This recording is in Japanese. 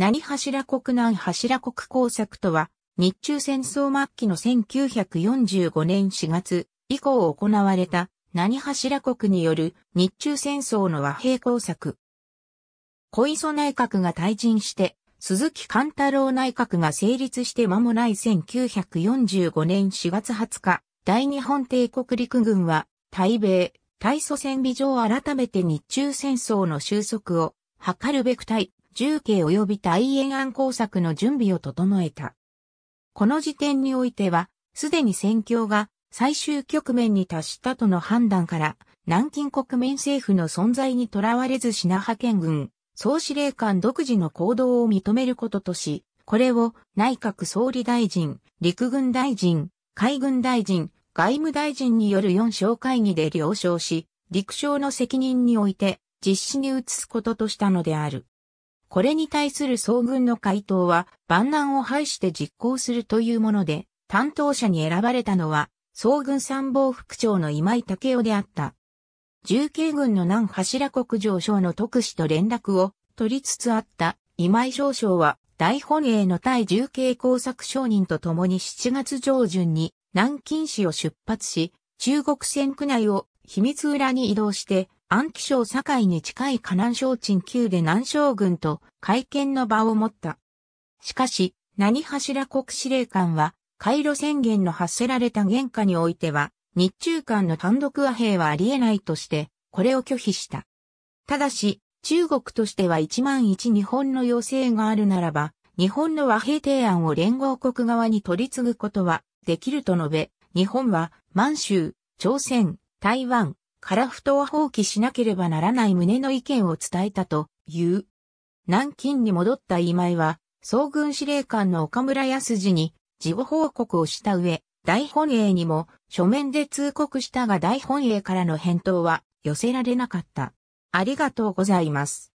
何柱国南柱国工作とは、日中戦争末期の1945年4月以降行われた何柱国による日中戦争の和平工作。小磯内閣が退陣して、鈴木貫太郎内閣が成立して間もない1945年4月20日、大日本帝国陸軍は、対米、対ソ戦備上改めて日中戦争の収束を図るべく対重慶及び大延安工作の準備を整えた。この時点においては、すでに戦況が最終局面に達したとの判断から、南京国民政府の存在にとらわれず品派遣軍、総司令官独自の行動を認めることとし、これを内閣総理大臣、陸軍大臣、海軍大臣、外務大臣による4省会議で了承し、陸省の責任において実施に移すこととしたのである。これに対する総軍の回答は、万難を排して実行するというもので、担当者に選ばれたのは、総軍参謀副長の今井武雄であった。重慶軍の南柱国上将の特使と連絡を取りつつあった今井少将は大本営の対重慶工作商人と共に7月上旬に南京市を出発し、中国船区内を秘密裏に移動して安徽省堺に近い河南省鎮宮で南将軍と会見の場を持った。しかし、何柱国司令官は、回路宣言の発せられた原価においては、日中間の単独和平はあり得ないとして、これを拒否した。ただし、中国としては1万一日本の要請があるならば、日本の和平提案を連合国側に取り継ぐことはできると述べ、日本は満州、朝鮮、台湾、樺太は放棄しなければならない旨の意見を伝えたという。南京に戻った今井は、総軍司令官の岡村康次に事後報告をした上、大本営にも書面で通告したが大本営からの返答は寄せられなかった。ありがとうございます。